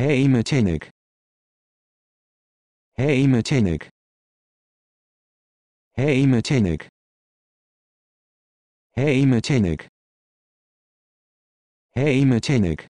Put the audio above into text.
Hey mechanic. Hey mechanic. Hey mechanic. Hey mechanic. Hey mechanic.